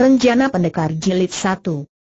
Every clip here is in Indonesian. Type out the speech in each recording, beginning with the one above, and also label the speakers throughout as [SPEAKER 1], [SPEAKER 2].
[SPEAKER 1] Renjana Pendekar Jilid 1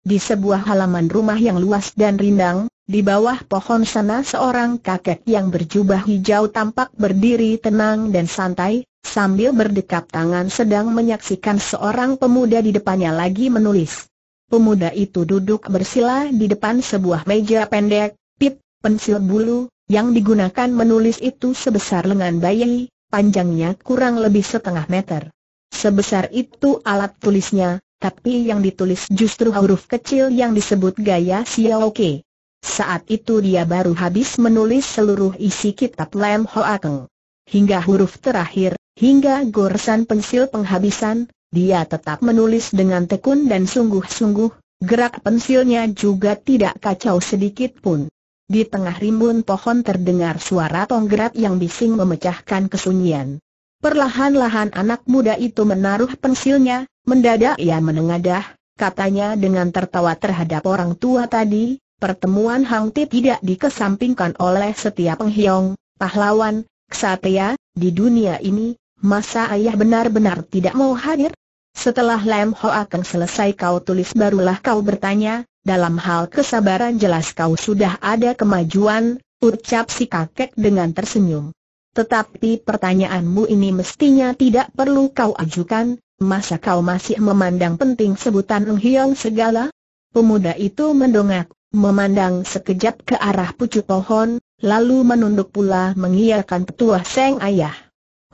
[SPEAKER 1] Di sebuah halaman rumah yang luas dan rindang, di bawah pohon sana seorang kakek yang berjubah hijau tampak berdiri tenang dan santai, sambil berdekap tangan sedang menyaksikan seorang pemuda di depannya lagi menulis. Pemuda itu duduk bersila di depan sebuah meja pendek, pip, pensil bulu, yang digunakan menulis itu sebesar lengan bayi, panjangnya kurang lebih setengah meter. Sebesar itu alat tulisnya, tapi yang ditulis justru huruf kecil yang disebut gaya Xiaoke. Saat itu dia baru habis menulis seluruh isi kitab Lam Ho Hingga huruf terakhir, hingga goresan pensil penghabisan, dia tetap menulis dengan tekun dan sungguh-sungguh, gerak pensilnya juga tidak kacau sedikit pun. Di tengah rimbun pohon terdengar suara tonggrat yang bising memecahkan kesunyian. Perlahan-lahan anak muda itu menaruh pensilnya, mendadak ia menengadah, katanya dengan tertawa terhadap orang tua tadi, pertemuan Hang Ti tidak dikesampingkan oleh setiap penghiong, pahlawan, ksatria, di dunia ini, masa ayah benar-benar tidak mau hadir? Setelah Lam Ho akan selesai kau tulis barulah kau bertanya, dalam hal kesabaran jelas kau sudah ada kemajuan, ucap si kakek dengan tersenyum. Tetapi pertanyaanmu ini mestinya tidak perlu kau ajukan, masa kau masih memandang penting sebutan Ng Hiong segala? Pemuda itu mendongak, memandang sekejap ke arah pucuk pohon, lalu menunduk pula mengiyakan petua Seng Ayah.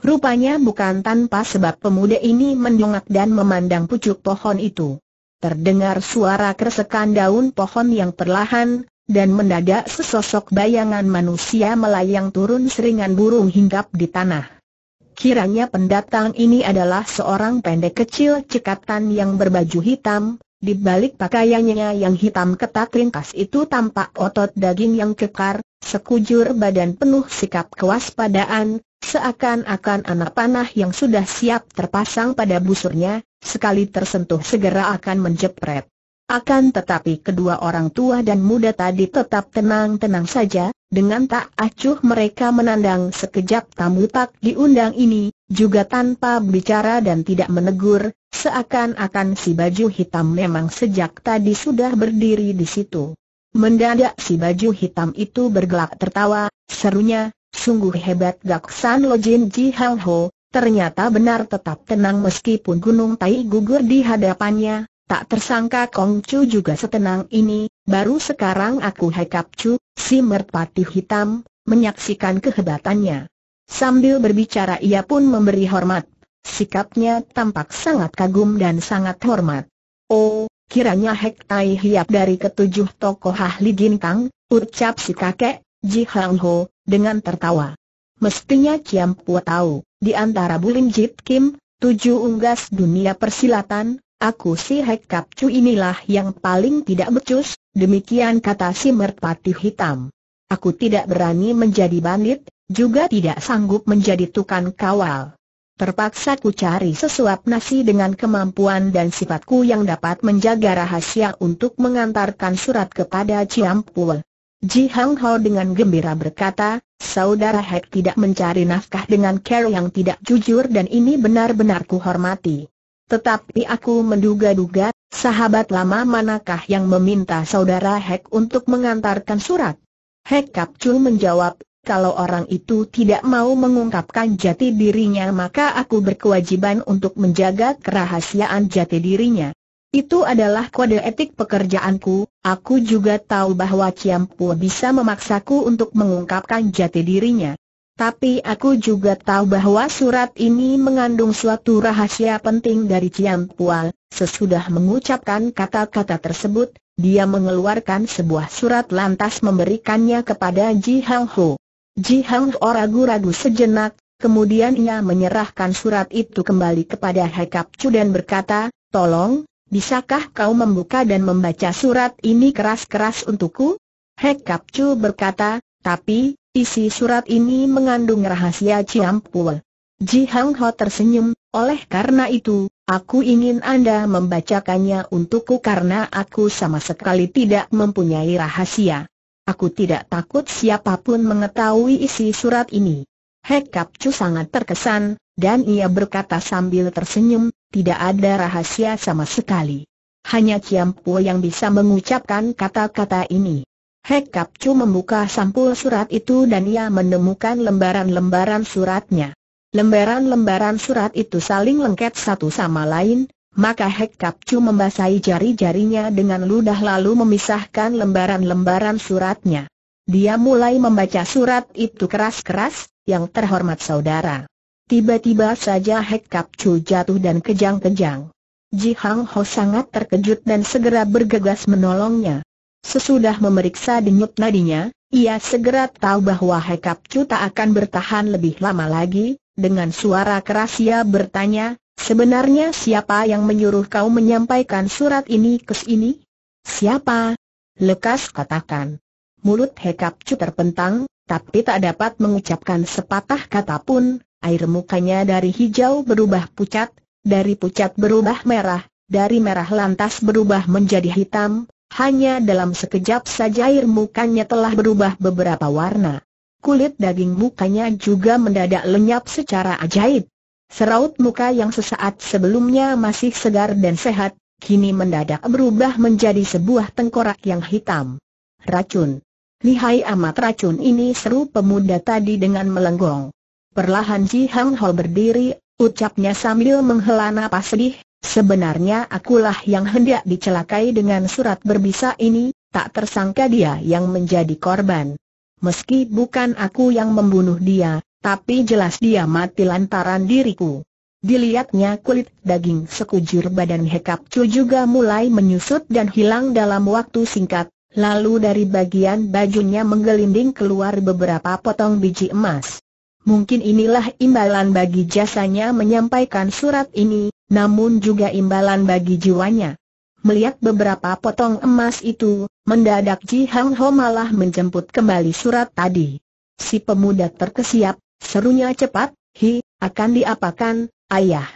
[SPEAKER 1] Rupanya bukan tanpa sebab pemuda ini mendongak dan memandang pucuk pohon itu. Terdengar suara kersekan daun pohon yang perlahan, dan mendadak sesosok bayangan manusia melayang turun seringan burung hinggap di tanah. Kiranya pendatang ini adalah seorang pendek kecil cekatan yang berbaju hitam, di balik pakaiannya yang hitam ketat ringkas itu tampak otot daging yang kekar, sekujur badan penuh sikap kewaspadaan, seakan-akan anak panah yang sudah siap terpasang pada busurnya, sekali tersentuh segera akan menjepret. Akan tetapi kedua orang tua dan muda tadi tetap tenang-tenang saja, dengan tak acuh mereka menandang sekejap tamu tak diundang ini, juga tanpa bicara dan tidak menegur, seakan-akan si baju hitam memang sejak tadi sudah berdiri di situ. Mendadak si baju hitam itu bergelak tertawa, serunya, sungguh hebat gak San Lo Jin Ji Hang Ho, ternyata benar tetap tenang meskipun gunung tai gugur di hadapannya, Tak tersangka Kong Chu juga setenang ini, baru sekarang aku hekap Chu, si merpati hitam, menyaksikan kehebatannya. Sambil berbicara ia pun memberi hormat. Sikapnya tampak sangat kagum dan sangat hormat. Oh, kiranya Hek Tai Hiap dari ketujuh tokoh ahli Gintang, ucap si kakek, Ji Hang Ho, dengan tertawa. Mestinya Ciam Pua tahu, di antara bulim Jit Kim, tujuh unggas dunia persilatan, Aku si Hek Kapcu inilah yang paling tidak becus, demikian kata si merpati hitam. Aku tidak berani menjadi bandit, juga tidak sanggup menjadi tukang kawal. Terpaksa ku cari sesuap nasi dengan kemampuan dan sifatku yang dapat menjaga rahasia untuk mengantarkan surat kepada Ciampul. Ji Hang Ho dengan gembira berkata, saudara Hek tidak mencari nafkah dengan care yang tidak jujur dan ini benar-benar ku hormati. Tetapi aku menduga-duga, sahabat lama manakah yang meminta saudara Hek untuk mengantarkan surat? Hek Kapcul menjawab, kalau orang itu tidak mau mengungkapkan jati dirinya maka aku berkewajiban untuk menjaga kerahasiaan jati dirinya. Itu adalah kode etik pekerjaanku, aku juga tahu bahwa Ciampu bisa memaksaku untuk mengungkapkan jati dirinya. Tapi aku juga tahu bahwa surat ini mengandung suatu rahasia penting dari Ciam Pual. Sesudah mengucapkan kata-kata tersebut, dia mengeluarkan sebuah surat lantas memberikannya kepada Ji Hang Ho. Ji Hang Ho ragu-ragu sejenak, kemudian ia menyerahkan surat itu kembali kepada Hekap Chu dan berkata, Tolong, bisakah kau membuka dan membaca surat ini keras-keras untukku? Hekap Chu berkata, tapi, Isi surat ini mengandung rahasia Ciampua. Ji Hang Ho tersenyum, oleh karena itu, aku ingin Anda membacakannya untukku karena aku sama sekali tidak mempunyai rahasia. Aku tidak takut siapapun mengetahui isi surat ini. Hekap Chu sangat terkesan, dan ia berkata sambil tersenyum, tidak ada rahasia sama sekali. Hanya Ciampu yang bisa mengucapkan kata-kata ini. Hekap Chu membuka sampul surat itu dan ia menemukan lembaran-lembaran suratnya. Lembaran-lembaran surat itu saling lengket satu sama lain, maka Hekap Chu membasahi jari-jarinya dengan ludah lalu memisahkan lembaran-lembaran suratnya. Dia mulai membaca surat itu keras-keras, yang terhormat saudara. Tiba-tiba saja Hekap Chu jatuh dan kejang-kejang. Ji Hang Ho sangat terkejut dan segera bergegas menolongnya. Sesudah memeriksa denyut nadinya, ia segera tahu bahwa Hekap Chu tak akan bertahan lebih lama lagi, dengan suara keras ia bertanya, sebenarnya siapa yang menyuruh kau menyampaikan surat ini ke sini? Siapa? Lekas katakan. Mulut Hekap Chu terpentang, tapi tak dapat mengucapkan sepatah kata pun, air mukanya dari hijau berubah pucat, dari pucat berubah merah, dari merah lantas berubah menjadi hitam, hanya dalam sekejap saja air mukanya telah berubah beberapa warna. Kulit daging mukanya juga mendadak lenyap secara ajaib. Seraut muka yang sesaat sebelumnya masih segar dan sehat, kini mendadak berubah menjadi sebuah tengkorak yang hitam. Racun. Lihai amat racun ini seru pemuda tadi dengan melenggong. Perlahan Ji Hang Ho berdiri, ucapnya sambil menghela napas sedih, Sebenarnya akulah yang hendak dicelakai dengan surat berbisa ini, tak tersangka dia yang menjadi korban. Meski bukan aku yang membunuh dia, tapi jelas dia mati lantaran diriku. Dilihatnya kulit daging sekujur badan Hekap Cu juga mulai menyusut dan hilang dalam waktu singkat, lalu dari bagian bajunya menggelinding keluar beberapa potong biji emas. Mungkin inilah imbalan bagi jasanya menyampaikan surat ini, namun juga imbalan bagi jiwanya. Melihat beberapa potong emas itu, mendadak Ji Hang Ho malah menjemput kembali surat tadi. Si pemuda terkesiap, serunya cepat, hi, akan diapakan, ayah.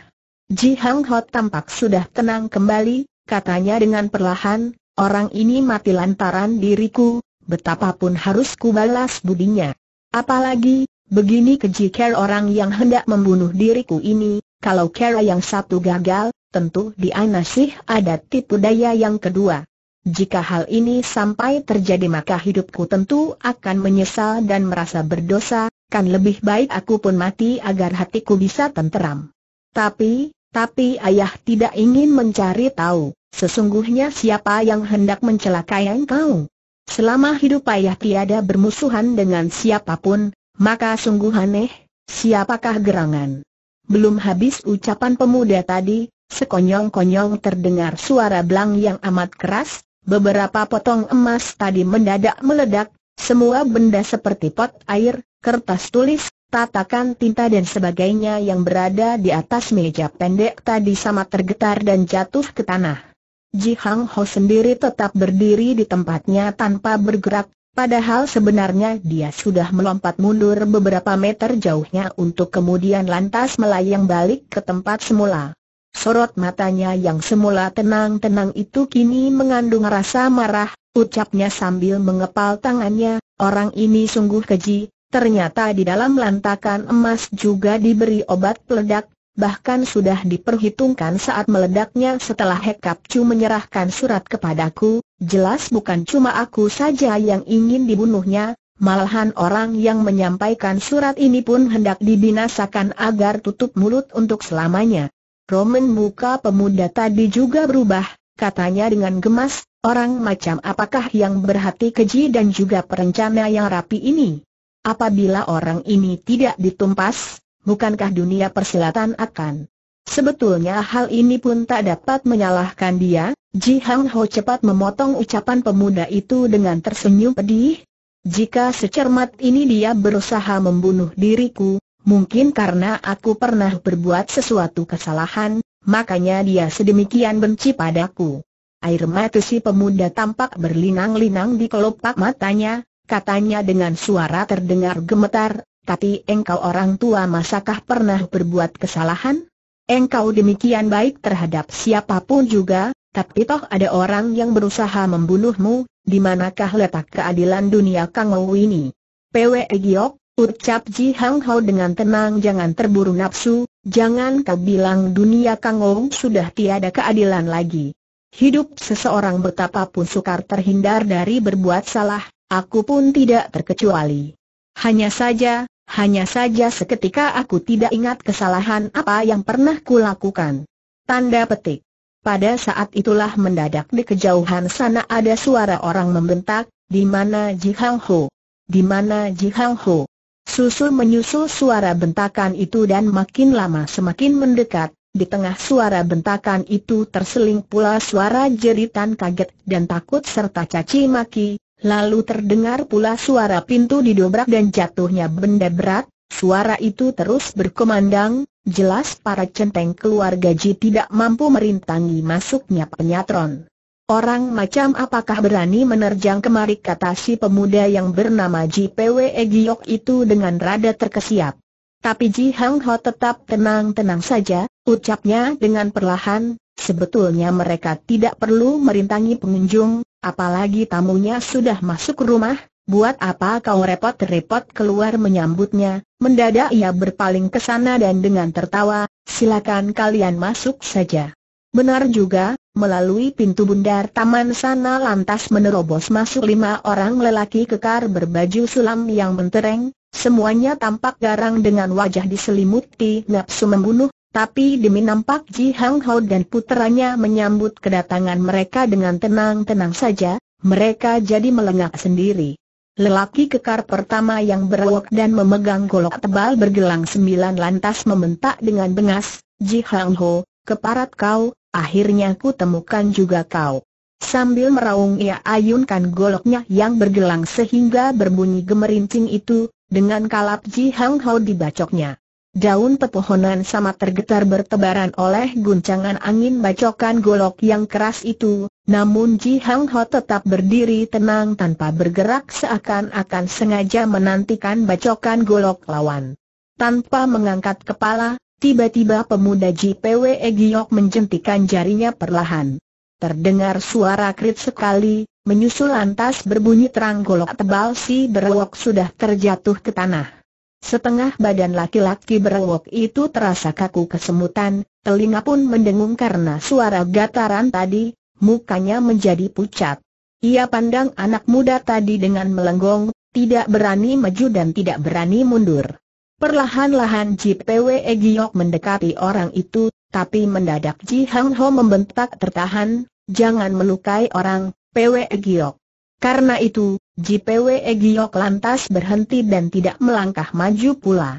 [SPEAKER 1] Ji Hang Ho tampak sudah tenang kembali, katanya dengan perlahan, orang ini mati lantaran diriku, betapapun harus kubalas budinya. Apalagi, Begini keji care orang yang hendak membunuh diriku ini, kalau kera yang satu gagal, tentu dia nasih ada tipu daya yang kedua. Jika hal ini sampai terjadi maka hidupku tentu akan menyesal dan merasa berdosa, kan lebih baik aku pun mati agar hatiku bisa tenteram. Tapi, tapi ayah tidak ingin mencari tahu, sesungguhnya siapa yang hendak mencelakai engkau. Selama hidup ayah tiada bermusuhan dengan siapapun, maka sungguh aneh, siapakah gerangan? Belum habis ucapan pemuda tadi, sekonyong-konyong terdengar suara belang yang amat keras, beberapa potong emas tadi mendadak meledak, semua benda seperti pot air, kertas tulis, tatakan tinta dan sebagainya yang berada di atas meja pendek tadi sama tergetar dan jatuh ke tanah. Ji Hang Ho sendiri tetap berdiri di tempatnya tanpa bergerak, Padahal sebenarnya dia sudah melompat mundur beberapa meter jauhnya untuk kemudian lantas melayang balik ke tempat semula. Sorot matanya yang semula tenang-tenang itu kini mengandung rasa marah, ucapnya sambil mengepal tangannya, orang ini sungguh keji, ternyata di dalam lantakan emas juga diberi obat peledak, bahkan sudah diperhitungkan saat meledaknya setelah Hekap Chu menyerahkan surat kepadaku, jelas bukan cuma aku saja yang ingin dibunuhnya, malahan orang yang menyampaikan surat ini pun hendak dibinasakan agar tutup mulut untuk selamanya. Roman muka pemuda tadi juga berubah, katanya dengan gemas, orang macam apakah yang berhati keji dan juga perencana yang rapi ini? Apabila orang ini tidak ditumpas, bukankah dunia persilatan akan? Sebetulnya hal ini pun tak dapat menyalahkan dia, Ji Hang Ho cepat memotong ucapan pemuda itu dengan tersenyum pedih. Jika secermat ini dia berusaha membunuh diriku, mungkin karena aku pernah berbuat sesuatu kesalahan, makanya dia sedemikian benci padaku. Air mata si pemuda tampak berlinang-linang di kelopak matanya, katanya dengan suara terdengar gemetar, tapi engkau orang tua masakah pernah berbuat kesalahan? Engkau demikian baik terhadap siapapun juga, tapi toh ada orang yang berusaha membunuhmu, di manakah letak keadilan dunia Kang Ou ini? Pwe Giok, ucap Ji Hang Hao dengan tenang jangan terburu nafsu, jangan kau bilang dunia Kang Ou sudah tiada keadilan lagi. Hidup seseorang betapapun sukar terhindar dari berbuat salah, aku pun tidak terkecuali. Hanya saja, hanya saja seketika aku tidak ingat kesalahan apa yang pernah kulakukan. Tanda petik. Pada saat itulah mendadak di kejauhan sana ada suara orang membentak, di mana Ji Hang Ho? Di mana Ji Hang Ho? Susul menyusul suara bentakan itu dan makin lama semakin mendekat, di tengah suara bentakan itu terseling pula suara jeritan kaget dan takut serta caci maki, Lalu terdengar pula suara pintu didobrak dan jatuhnya benda berat, suara itu terus berkemandang. jelas para centeng keluarga Ji tidak mampu merintangi masuknya penyatron. Orang macam apakah berani menerjang kemari kata si pemuda yang bernama Ji Pwe Giok itu dengan rada terkesiap. Tapi Ji Hang Ho tetap tenang-tenang saja, ucapnya dengan perlahan, Sebetulnya mereka tidak perlu merintangi pengunjung, apalagi tamunya sudah masuk rumah, buat apa kau repot-repot keluar menyambutnya, mendadak ia berpaling ke sana dan dengan tertawa, silakan kalian masuk saja. Benar juga, melalui pintu bundar taman sana lantas menerobos masuk lima orang lelaki kekar berbaju sulam yang mentereng, semuanya tampak garang dengan wajah diselimuti nafsu membunuh, tapi demi nampak Ji Hang Ho dan puteranya menyambut kedatangan mereka dengan tenang-tenang saja, mereka jadi melengak sendiri. Lelaki kekar pertama yang berwok dan memegang golok tebal bergelang sembilan lantas mementak dengan bengas, Ji Hang Ho, keparat kau, akhirnya ku temukan juga kau. Sambil meraung ia ayunkan goloknya yang bergelang sehingga berbunyi gemerincing itu, dengan kalap Ji Hang Ho dibacoknya. Daun pepohonan sama tergetar bertebaran oleh guncangan angin bacokan golok yang keras itu, namun Ji Hang Ho tetap berdiri tenang tanpa bergerak seakan-akan sengaja menantikan bacokan golok lawan. Tanpa mengangkat kepala, tiba-tiba pemuda Ji Pwe Giok menjentikan jarinya perlahan. Terdengar suara krit sekali, menyusul lantas berbunyi terang golok tebal si berwok sudah terjatuh ke tanah. Setengah badan laki-laki berwok itu terasa kaku kesemutan, telinga pun mendengung karena suara gataran tadi, mukanya menjadi pucat. Ia pandang anak muda tadi dengan melenggong, tidak berani maju dan tidak berani mundur. Perlahan-lahan Ji Pwe Giok mendekati orang itu, tapi mendadak Ji Hang Ho membentak tertahan, jangan melukai orang, Pwe Giok. Karena itu, JPW Giok lantas berhenti dan tidak melangkah maju pula.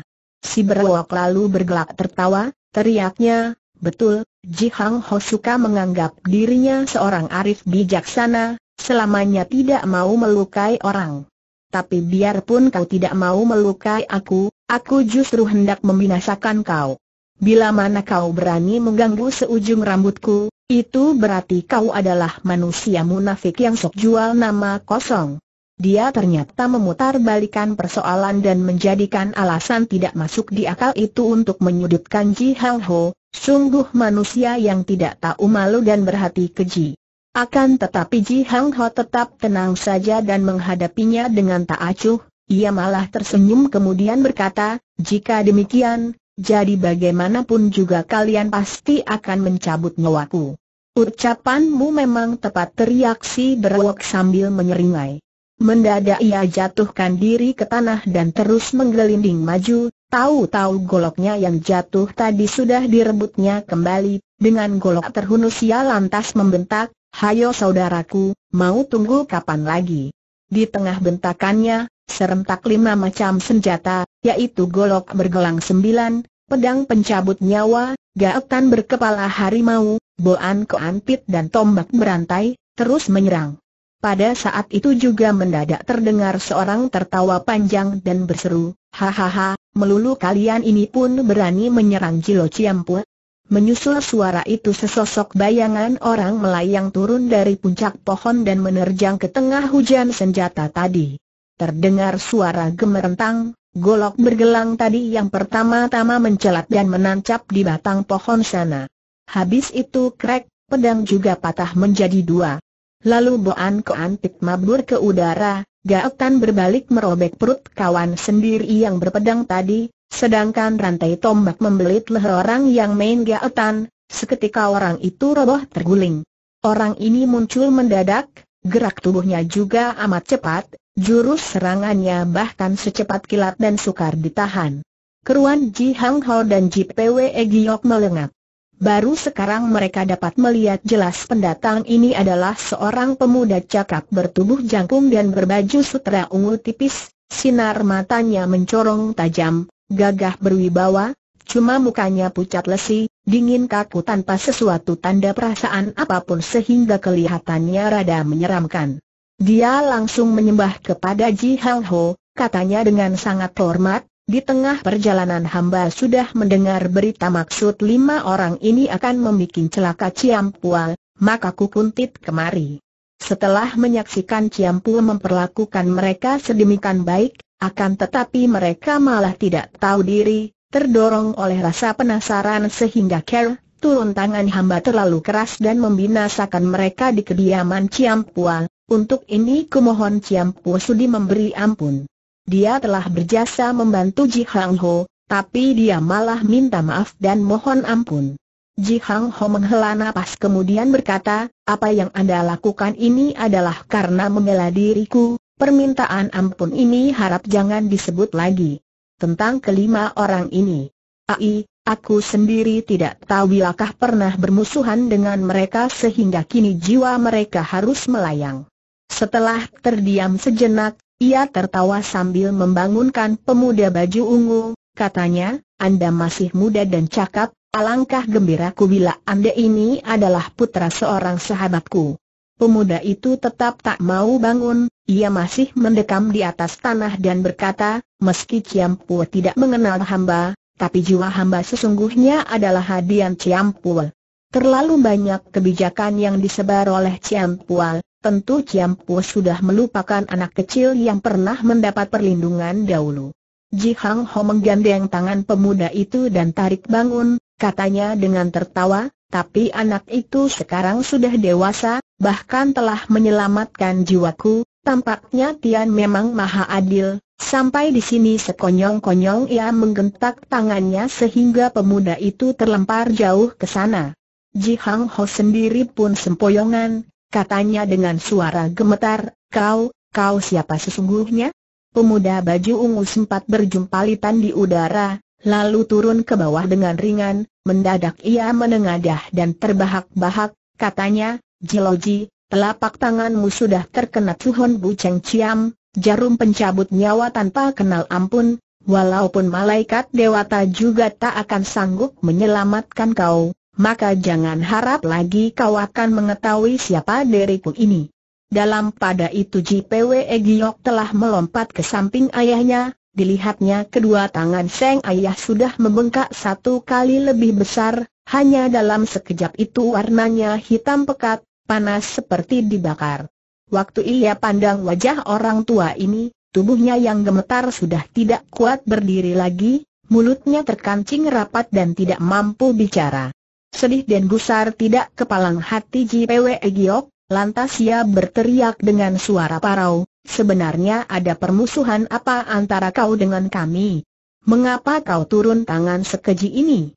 [SPEAKER 1] Si berwok lalu bergelak tertawa, teriaknya, betul, Ji Hang Ho suka menganggap dirinya seorang arif bijaksana, selamanya tidak mau melukai orang. Tapi biarpun kau tidak mau melukai aku, aku justru hendak membinasakan kau. Bila mana kau berani mengganggu seujung rambutku, itu berarti kau adalah manusia munafik yang sok jual nama kosong. Dia ternyata memutar balikan persoalan dan menjadikan alasan tidak masuk di akal itu untuk menyudutkan Ji Hang Ho, sungguh manusia yang tidak tahu malu dan berhati keji. Akan tetapi Ji Hang Ho tetap tenang saja dan menghadapinya dengan tak acuh, ia malah tersenyum kemudian berkata, jika demikian, jadi bagaimanapun juga kalian pasti akan mencabut nyawaku. Ucapanmu memang tepat teriak si berwok sambil menyeringai. Mendadak ia jatuhkan diri ke tanah dan terus menggelinding maju, tahu-tahu goloknya yang jatuh tadi sudah direbutnya kembali, dengan golok terhunus ia lantas membentak, Hayo saudaraku, mau tunggu kapan lagi? Di tengah bentakannya, serentak lima macam senjata, yaitu golok bergelang sembilan, pedang pencabut nyawa, gaetan berkepala harimau, Boan Keampit dan tombak berantai, terus menyerang. Pada saat itu juga mendadak terdengar seorang tertawa panjang dan berseru, Hahaha, melulu kalian ini pun berani menyerang Jilo Ciampu. Menyusul suara itu sesosok bayangan orang melayang turun dari puncak pohon dan menerjang ke tengah hujan senjata tadi. Terdengar suara gemerentang, golok bergelang tadi yang pertama-tama mencelat dan menancap di batang pohon sana. Habis itu krek, pedang juga patah menjadi dua. Lalu Boan Keantik mabur ke udara, Gaetan berbalik merobek perut kawan sendiri yang berpedang tadi, sedangkan rantai tombak membelit leher orang yang main Gaetan. seketika orang itu roboh terguling. Orang ini muncul mendadak, gerak tubuhnya juga amat cepat, jurus serangannya bahkan secepat kilat dan sukar ditahan. Keruan Ji Hang Ho dan Ji Pwe Giok melengak. Baru sekarang mereka dapat melihat jelas pendatang ini adalah seorang pemuda cakap bertubuh jangkung dan berbaju sutra ungu tipis, sinar matanya mencorong tajam, gagah berwibawa, cuma mukanya pucat lesi, dingin kaku tanpa sesuatu tanda perasaan apapun sehingga kelihatannya rada menyeramkan. Dia langsung menyembah kepada Ji Hang Ho, katanya dengan sangat hormat, di tengah perjalanan hamba sudah mendengar berita maksud lima orang ini akan membuat celaka Ciampual, maka ku kuntit kemari. Setelah menyaksikan Ciampual memperlakukan mereka sedemikian baik, akan tetapi mereka malah tidak tahu diri, terdorong oleh rasa penasaran sehingga care, turun tangan hamba terlalu keras dan membinasakan mereka di kediaman Ciampual. Untuk ini kumohon Ciampu sudi memberi ampun. Dia telah berjasa membantu Ji Hang Ho, tapi dia malah minta maaf dan mohon ampun. Ji Hang Ho menghela napas kemudian berkata, apa yang Anda lakukan ini adalah karena membela diriku, permintaan ampun ini harap jangan disebut lagi. Tentang kelima orang ini. Ai, aku sendiri tidak tahu bilakah pernah bermusuhan dengan mereka sehingga kini jiwa mereka harus melayang. Setelah terdiam sejenak, ia tertawa sambil membangunkan pemuda baju ungu, katanya, Anda masih muda dan cakap, alangkah gembiraku bila Anda ini adalah putra seorang sahabatku. Pemuda itu tetap tak mau bangun, ia masih mendekam di atas tanah dan berkata, meski Ciampul tidak mengenal hamba, tapi jiwa hamba sesungguhnya adalah hadian Ciampul. Terlalu banyak kebijakan yang disebar oleh Ciampul tentu Po sudah melupakan anak kecil yang pernah mendapat perlindungan dahulu. Ji Hang Ho menggandeng tangan pemuda itu dan tarik bangun, katanya dengan tertawa, tapi anak itu sekarang sudah dewasa, bahkan telah menyelamatkan jiwaku, tampaknya Tian memang maha adil. Sampai di sini sekonyong-konyong ia menggentak tangannya sehingga pemuda itu terlempar jauh ke sana. Ji Hang Ho sendiri pun sempoyongan, katanya dengan suara gemetar, kau, kau siapa sesungguhnya? Pemuda baju ungu sempat berjumpalitan di udara, lalu turun ke bawah dengan ringan, mendadak ia menengadah dan terbahak-bahak, katanya, Jiloji, telapak tanganmu sudah terkena Tuhon Bu Cheng Chiam, jarum pencabut nyawa tanpa kenal ampun, walaupun malaikat dewata juga tak akan sanggup menyelamatkan kau maka jangan harap lagi kau akan mengetahui siapa diriku ini. Dalam pada itu JPW Giok telah melompat ke samping ayahnya, dilihatnya kedua tangan Seng Ayah sudah membengkak satu kali lebih besar, hanya dalam sekejap itu warnanya hitam pekat, panas seperti dibakar. Waktu ia pandang wajah orang tua ini, tubuhnya yang gemetar sudah tidak kuat berdiri lagi, mulutnya terkancing rapat dan tidak mampu bicara. Sedih dan gusar tidak kepalang hati Ji JPW Giok, lantas ia berteriak dengan suara parau, sebenarnya ada permusuhan apa antara kau dengan kami? Mengapa kau turun tangan sekeji ini?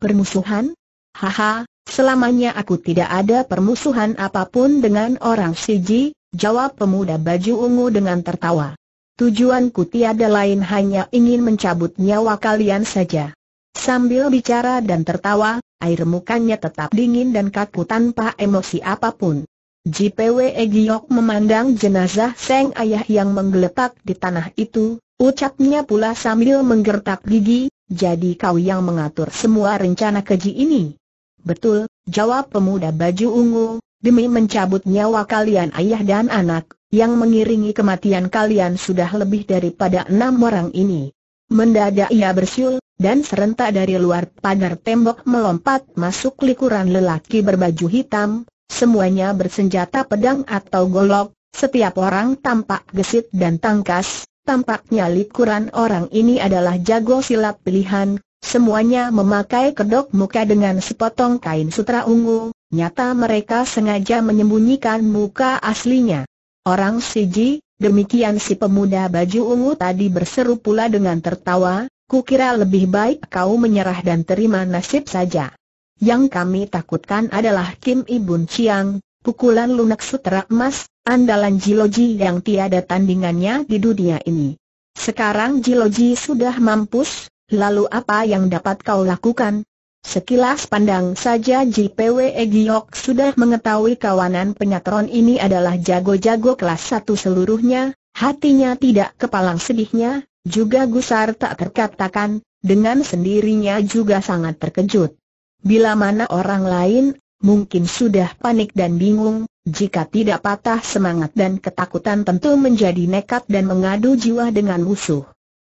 [SPEAKER 1] Permusuhan? Haha, selamanya aku tidak ada permusuhan apapun dengan orang Siji, jawab pemuda baju ungu dengan tertawa. Tujuanku tiada lain hanya ingin mencabut nyawa kalian saja. Sambil bicara dan tertawa, air mukanya tetap dingin dan kaku tanpa emosi apapun. JPW Giok memandang jenazah Seng Ayah yang menggeletak di tanah itu, ucapnya pula sambil menggertak gigi, jadi kau yang mengatur semua rencana keji ini. Betul, jawab pemuda baju ungu, demi mencabut nyawa kalian ayah dan anak, yang mengiringi kematian kalian sudah lebih daripada enam orang ini. Mendadak ia bersiul, dan serentak dari luar pagar tembok melompat masuk likuran lelaki berbaju hitam, semuanya bersenjata pedang atau golok, setiap orang tampak gesit dan tangkas, tampaknya likuran orang ini adalah jago silat pilihan, semuanya memakai kedok muka dengan sepotong kain sutra ungu, nyata mereka sengaja menyembunyikan muka aslinya. Orang Siji, Demikian si pemuda baju ungu tadi berseru pula dengan tertawa, kukira lebih baik kau menyerah dan terima nasib saja. Yang kami takutkan adalah Kim Ibun Chiang, pukulan lunak sutera emas, andalan Jiloji yang tiada tandingannya di dunia ini. Sekarang Jiloji sudah mampus, lalu apa yang dapat kau lakukan? Sekilas pandang saja JPW Egyok sudah mengetahui kawanan penyatron ini adalah jago-jago kelas satu seluruhnya, hatinya tidak kepalang sedihnya, juga gusar tak terkatakan, dengan sendirinya juga sangat terkejut. Bila mana orang lain, mungkin sudah panik dan bingung, jika tidak patah semangat dan ketakutan tentu menjadi nekat dan mengadu jiwa dengan musuh.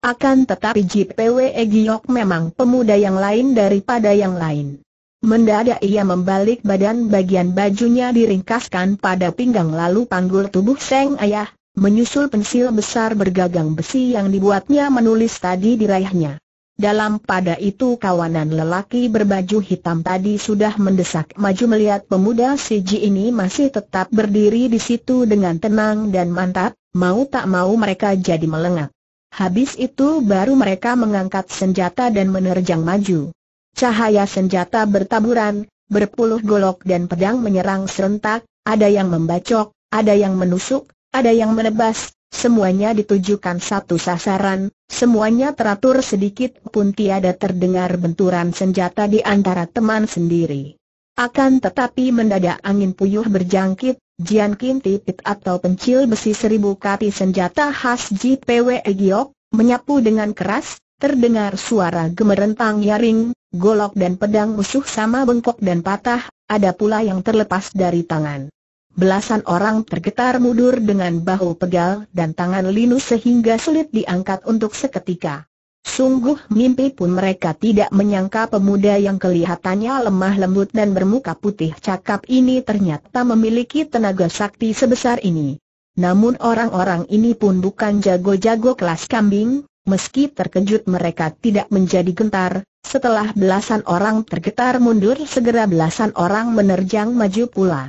[SPEAKER 1] Akan tetapi JPW Egyok memang pemuda yang lain daripada yang lain. Mendadak ia membalik badan bagian bajunya diringkaskan pada pinggang lalu panggul tubuh Seng Ayah, menyusul pensil besar bergagang besi yang dibuatnya menulis tadi di diraihnya. Dalam pada itu kawanan lelaki berbaju hitam tadi sudah mendesak maju melihat pemuda Siji ini masih tetap berdiri di situ dengan tenang dan mantap, mau tak mau mereka jadi melengak. Habis itu baru mereka mengangkat senjata dan menerjang maju. Cahaya senjata bertaburan, berpuluh golok dan pedang menyerang serentak, ada yang membacok, ada yang menusuk, ada yang menebas, semuanya ditujukan satu sasaran, semuanya teratur sedikit pun tiada terdengar benturan senjata di antara teman sendiri. Akan tetapi mendadak angin puyuh berjangkit, Jian Kim Tipit atau pencil besi seribu kati senjata khas JPW Egyok, menyapu dengan keras, terdengar suara gemerentang yaring, golok dan pedang musuh sama bengkok dan patah, ada pula yang terlepas dari tangan. Belasan orang tergetar mundur dengan bahu pegal dan tangan linu sehingga sulit diangkat untuk seketika. Sungguh mimpi pun mereka tidak menyangka pemuda yang kelihatannya lemah lembut dan bermuka putih cakap ini ternyata memiliki tenaga sakti sebesar ini. Namun orang-orang ini pun bukan jago-jago kelas kambing, meski terkejut mereka tidak menjadi gentar, setelah belasan orang tergetar mundur segera belasan orang menerjang maju pula.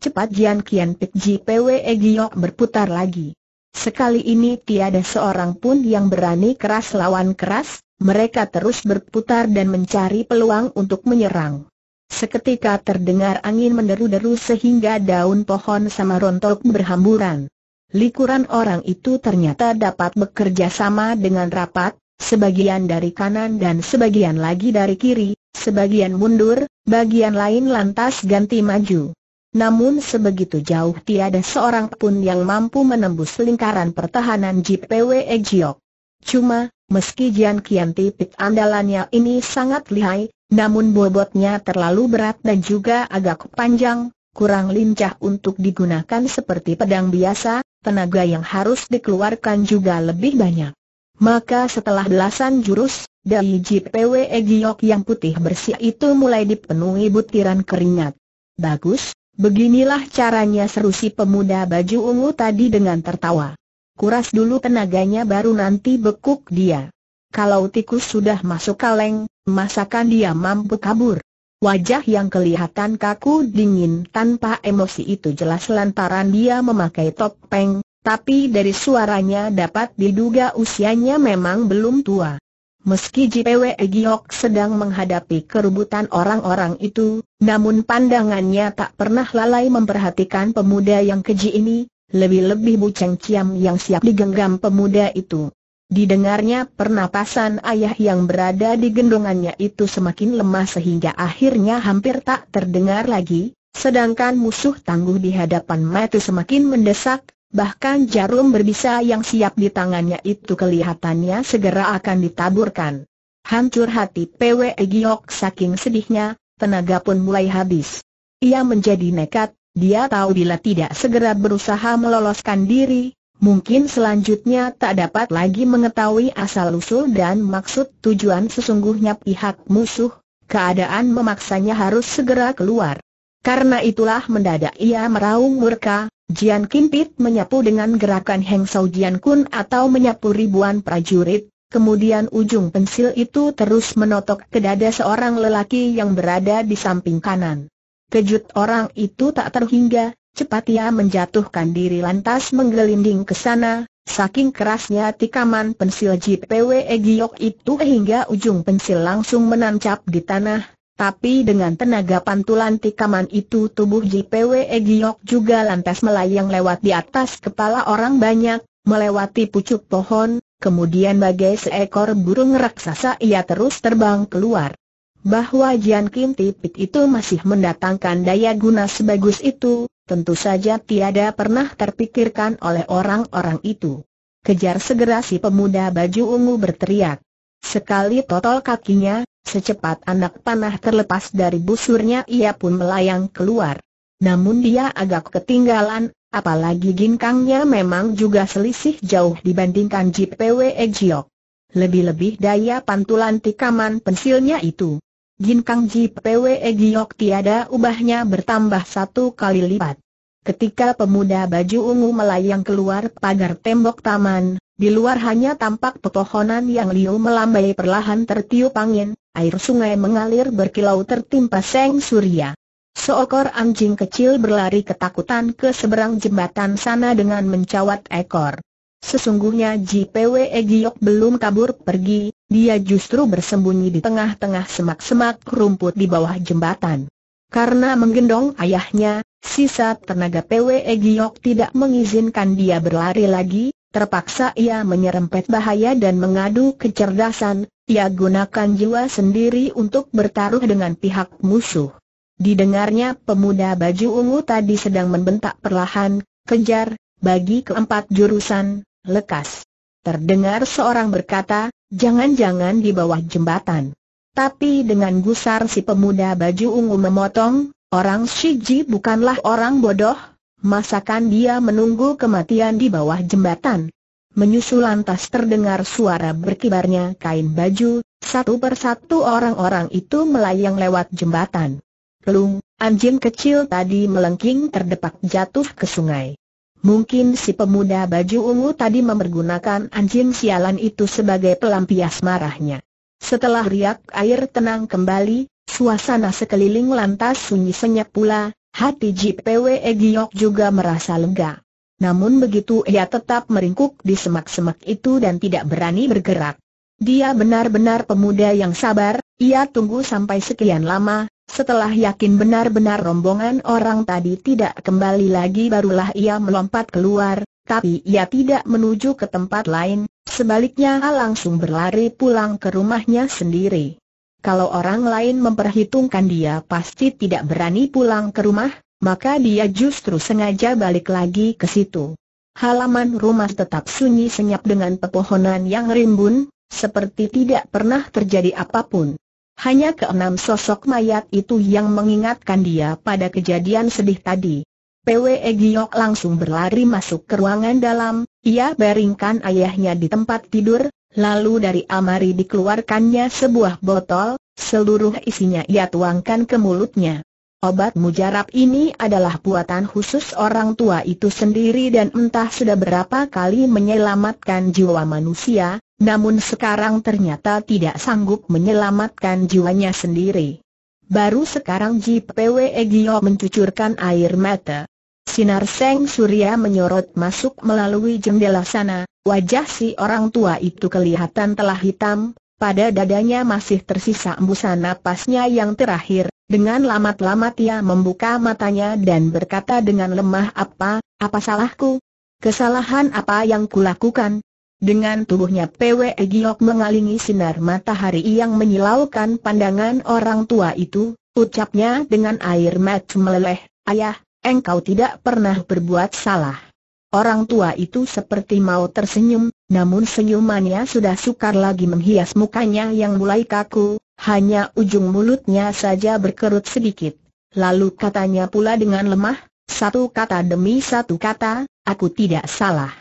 [SPEAKER 1] Cepat Jian Kian Pek Ji Pwe Giyok berputar lagi. Sekali ini tiada seorang pun yang berani keras lawan keras, mereka terus berputar dan mencari peluang untuk menyerang. Seketika terdengar angin menderu-deru sehingga daun pohon sama rontok berhamburan. Likuran orang itu ternyata dapat bekerja sama dengan rapat, sebagian dari kanan dan sebagian lagi dari kiri, sebagian mundur, bagian lain lantas ganti maju. Namun sebegitu jauh tiada seorang pun yang mampu menembus lingkaran pertahanan JPW Ejiok. Cuma, meski Jian Kian Tipit andalannya ini sangat lihai, namun bobotnya terlalu berat dan juga agak panjang, kurang lincah untuk digunakan seperti pedang biasa, tenaga yang harus dikeluarkan juga lebih banyak. Maka setelah belasan jurus, dari JPW Ejiok yang putih bersih itu mulai dipenuhi butiran keringat. Bagus, Beginilah caranya seru si pemuda baju ungu tadi dengan tertawa. Kuras dulu tenaganya baru nanti bekuk dia. Kalau tikus sudah masuk kaleng, masakan dia mampu kabur. Wajah yang kelihatan kaku dingin tanpa emosi itu jelas lantaran dia memakai topeng, tapi dari suaranya dapat diduga usianya memang belum tua. Meski JPW Egyok sedang menghadapi kerubutan orang-orang itu, namun pandangannya tak pernah lalai memperhatikan pemuda yang keji ini, lebih-lebih Bu Cheng Ciam yang siap digenggam pemuda itu. Didengarnya pernapasan ayah yang berada di gendongannya itu semakin lemah sehingga akhirnya hampir tak terdengar lagi, sedangkan musuh tangguh di hadapan mata semakin mendesak, Bahkan jarum berbisa yang siap di tangannya itu kelihatannya segera akan ditaburkan. Hancur hati PW Giok saking sedihnya, tenaga pun mulai habis. Ia menjadi nekat, dia tahu bila tidak segera berusaha meloloskan diri, mungkin selanjutnya tak dapat lagi mengetahui asal-usul dan maksud tujuan sesungguhnya pihak musuh, keadaan memaksanya harus segera keluar. Karena itulah mendadak ia meraung murka, Jian Kimpit menyapu dengan gerakan Heng Sau Jian Kun atau menyapu ribuan prajurit, kemudian ujung pensil itu terus menotok ke dada seorang lelaki yang berada di samping kanan. Kejut orang itu tak terhingga, cepat ia menjatuhkan diri lantas menggelinding ke sana, saking kerasnya tikaman pensil JPW Egyok itu hingga ujung pensil langsung menancap di tanah, tapi dengan tenaga pantulan tikaman itu tubuh JPW Egyok juga lantas melayang lewat di atas kepala orang banyak, melewati pucuk pohon, kemudian bagai seekor burung raksasa ia terus terbang keluar. Bahwa Jian Kim Tipit itu masih mendatangkan daya guna sebagus itu, tentu saja tiada pernah terpikirkan oleh orang-orang itu. Kejar segera si pemuda baju ungu berteriak. Sekali totol kakinya, Secepat anak panah terlepas dari busurnya ia pun melayang keluar. Namun dia agak ketinggalan, apalagi ginkangnya memang juga selisih jauh dibandingkan JPW Ejiok. Lebih-lebih daya pantulan tikaman pensilnya itu. Ginkang JPW Ejiok tiada ubahnya bertambah satu kali lipat. Ketika pemuda baju ungu melayang keluar pagar tembok taman, di luar hanya tampak pepohonan yang liu melambai perlahan tertiup angin, air sungai mengalir berkilau tertimpa seng surya. Seokor anjing kecil berlari ketakutan ke seberang jembatan sana dengan mencawat ekor. Sesungguhnya JPW Giok belum kabur pergi, dia justru bersembunyi di tengah-tengah semak-semak rumput di bawah jembatan. Karena menggendong ayahnya, sisa tenaga PW Giok tidak mengizinkan dia berlari lagi, Terpaksa ia menyerempet bahaya dan mengadu kecerdasan, ia gunakan jiwa sendiri untuk bertaruh dengan pihak musuh. Didengarnya pemuda baju ungu tadi sedang membentak perlahan, kejar, bagi keempat jurusan, lekas. Terdengar seorang berkata, jangan-jangan di bawah jembatan. Tapi dengan gusar si pemuda baju ungu memotong, orang Shiji bukanlah orang bodoh, Masakan dia menunggu kematian di bawah jembatan. Menyusul lantas terdengar suara berkibarnya kain baju, satu persatu orang-orang itu melayang lewat jembatan. Kelung, anjing kecil tadi melengking terdepak jatuh ke sungai. Mungkin si pemuda baju ungu tadi memergunakan anjing sialan itu sebagai pelampias marahnya. Setelah riak air tenang kembali, suasana sekeliling lantas sunyi senyap pula, Hati JPW Giok juga merasa lega. Namun begitu ia tetap meringkuk di semak-semak itu dan tidak berani bergerak. Dia benar-benar pemuda yang sabar, ia tunggu sampai sekian lama, setelah yakin benar-benar rombongan orang tadi tidak kembali lagi barulah ia melompat keluar, tapi ia tidak menuju ke tempat lain, sebaliknya langsung berlari pulang ke rumahnya sendiri. Kalau orang lain memperhitungkan dia pasti tidak berani pulang ke rumah, maka dia justru sengaja balik lagi ke situ. Halaman rumah tetap sunyi senyap dengan pepohonan yang rimbun, seperti tidak pernah terjadi apapun. Hanya keenam sosok mayat itu yang mengingatkan dia pada kejadian sedih tadi. PWE Giok langsung berlari masuk ke ruangan dalam, ia baringkan ayahnya di tempat tidur, Lalu dari amari dikeluarkannya sebuah botol, seluruh isinya ia tuangkan ke mulutnya. Obat mujarab ini adalah buatan khusus orang tua itu sendiri dan entah sudah berapa kali menyelamatkan jiwa manusia, namun sekarang ternyata tidak sanggup menyelamatkan jiwanya sendiri. Baru sekarang Ji Pwe Egyo mencucurkan air mata. Sinar Seng Surya menyorot masuk melalui jendela sana, wajah si orang tua itu kelihatan telah hitam, pada dadanya masih tersisa embusan napasnya yang terakhir, dengan lamat-lamat ia membuka matanya dan berkata dengan lemah apa, apa salahku? Kesalahan apa yang kulakukan? Dengan tubuhnya PWE Giok mengalingi sinar matahari yang menyilaukan pandangan orang tua itu, ucapnya dengan air mata meleleh, ayah, engkau tidak pernah berbuat salah. Orang tua itu seperti mau tersenyum, namun senyumannya sudah sukar lagi menghias mukanya yang mulai kaku, hanya ujung mulutnya saja berkerut sedikit. Lalu katanya pula dengan lemah, satu kata demi satu kata, aku tidak salah.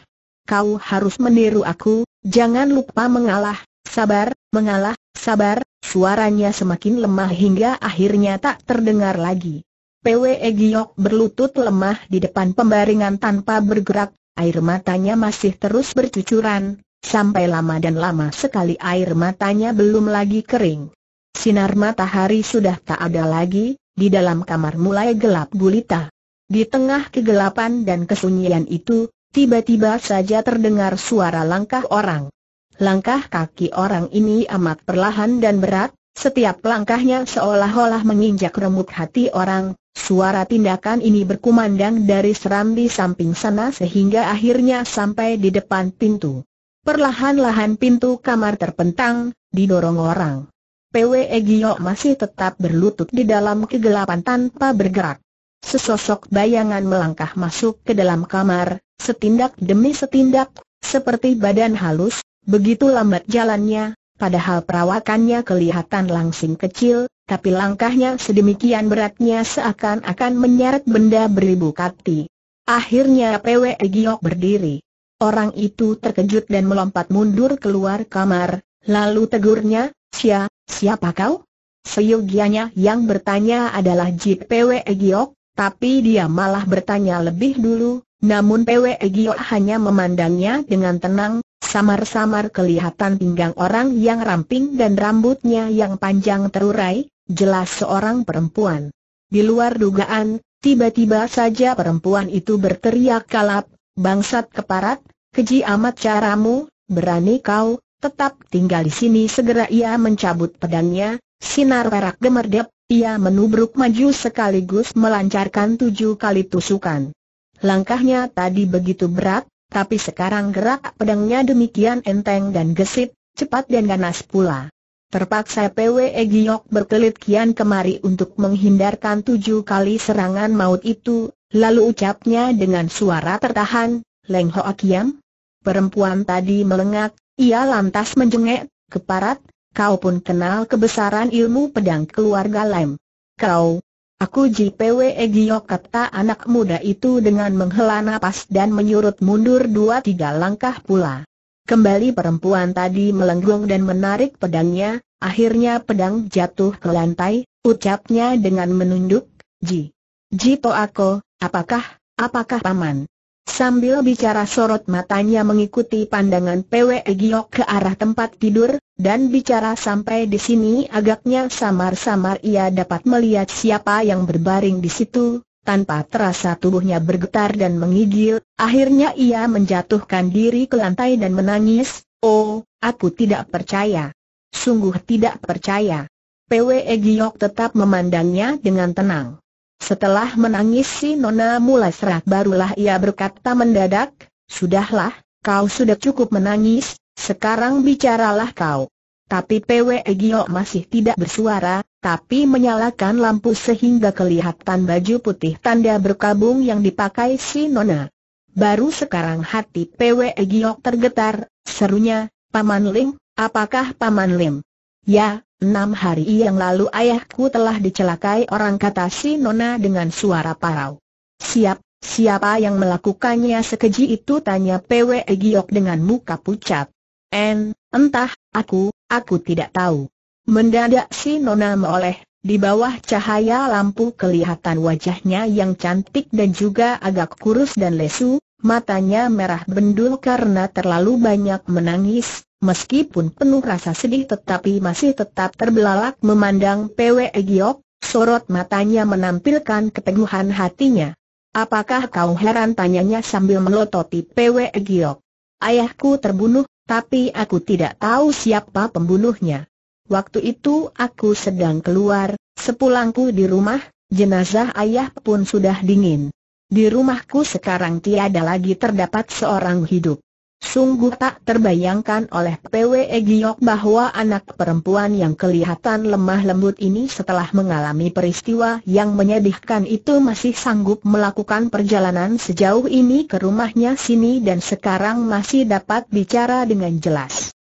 [SPEAKER 1] Kau harus meniru aku, jangan lupa mengalah, sabar, mengalah, sabar, suaranya semakin lemah hingga akhirnya tak terdengar lagi. PW Giok berlutut lemah di depan pembaringan tanpa bergerak, air matanya masih terus bercucuran, sampai lama dan lama sekali air matanya belum lagi kering. Sinar matahari sudah tak ada lagi, di dalam kamar mulai gelap gulita. Di tengah kegelapan dan kesunyian itu, tiba-tiba saja terdengar suara langkah orang. Langkah kaki orang ini amat perlahan dan berat, setiap langkahnya seolah-olah menginjak remuk hati orang, Suara tindakan ini berkumandang dari serambi samping sana sehingga akhirnya sampai di depan pintu. Perlahan-lahan pintu kamar terpentang, didorong orang. PW Egyo masih tetap berlutut di dalam kegelapan tanpa bergerak. Sesosok bayangan melangkah masuk ke dalam kamar, setindak demi setindak, seperti badan halus, begitu lambat jalannya, padahal perawakannya kelihatan langsing kecil, tapi langkahnya sedemikian beratnya seakan-akan menyeret benda beribu kati. Akhirnya PW Giok berdiri. Orang itu terkejut dan melompat mundur keluar kamar, lalu tegurnya, Sia, siapa kau? Seyogianya yang bertanya adalah Jip PW Giok, tapi dia malah bertanya lebih dulu, namun PW Giok hanya memandangnya dengan tenang, samar-samar kelihatan pinggang orang yang ramping dan rambutnya yang panjang terurai, Jelas seorang perempuan. Di luar dugaan, tiba-tiba saja perempuan itu berteriak kalap, bangsat keparat, keji amat caramu, berani kau, tetap tinggal di sini segera ia mencabut pedangnya, sinar perak gemerdep, ia menubruk maju sekaligus melancarkan tujuh kali tusukan. Langkahnya tadi begitu berat, tapi sekarang gerak pedangnya demikian enteng dan gesit, cepat dan ganas pula. Terpaksa PWE Giok berkelit kian kemari untuk menghindarkan tujuh kali serangan maut itu, lalu ucapnya dengan suara tertahan, Leng Hoa Kiam? Perempuan tadi melengak, ia lantas menjengek, keparat, kau pun kenal kebesaran ilmu pedang keluarga Lem. Kau, aku JPWE Giok kata anak muda itu dengan menghela napas dan menyurut mundur dua tiga langkah pula. Kembali perempuan tadi melenggung dan menarik pedangnya, akhirnya pedang jatuh ke lantai, ucapnya dengan menunduk, Ji. Ji Toako, apakah, apakah paman? Sambil bicara sorot matanya mengikuti pandangan PWE Giok ke arah tempat tidur, dan bicara sampai di sini agaknya samar-samar ia dapat melihat siapa yang berbaring di situ, tanpa terasa tubuhnya bergetar dan mengigil, akhirnya ia menjatuhkan diri ke lantai dan menangis, Oh, aku tidak percaya. Sungguh tidak percaya. PWE Giok tetap memandangnya dengan tenang. Setelah menangis si Nona mulai serak barulah ia berkata mendadak, Sudahlah, kau sudah cukup menangis, sekarang bicaralah kau. Tapi PWE Giok masih tidak bersuara, tapi menyalakan lampu sehingga kelihatan baju putih tanda berkabung yang dipakai si Nona. Baru sekarang hati PW Giok tergetar, serunya, Paman Lim, apakah Paman Lim? Ya, enam hari yang lalu ayahku telah dicelakai orang kata si Nona dengan suara parau. Siap, siapa yang melakukannya sekeji itu tanya PW Giok dengan muka pucat. En, entah, aku, aku tidak tahu. Mendadak si Nona meoleh, di bawah cahaya lampu kelihatan wajahnya yang cantik dan juga agak kurus dan lesu, matanya merah bendul karena terlalu banyak menangis, meskipun penuh rasa sedih tetapi masih tetap terbelalak memandang Pwe Giok, sorot matanya menampilkan keteguhan hatinya. Apakah kau heran tanyanya sambil melototi Pwe Giok? Ayahku terbunuh, tapi aku tidak tahu siapa pembunuhnya. Waktu itu aku sedang keluar, sepulangku di rumah, jenazah ayah pun sudah dingin. Di rumahku sekarang tiada lagi terdapat seorang hidup. Sungguh tak terbayangkan oleh PW e Giok bahwa anak perempuan yang kelihatan lemah lembut ini setelah mengalami peristiwa yang menyedihkan itu masih sanggup melakukan perjalanan sejauh ini ke rumahnya sini dan sekarang masih dapat bicara dengan jelas.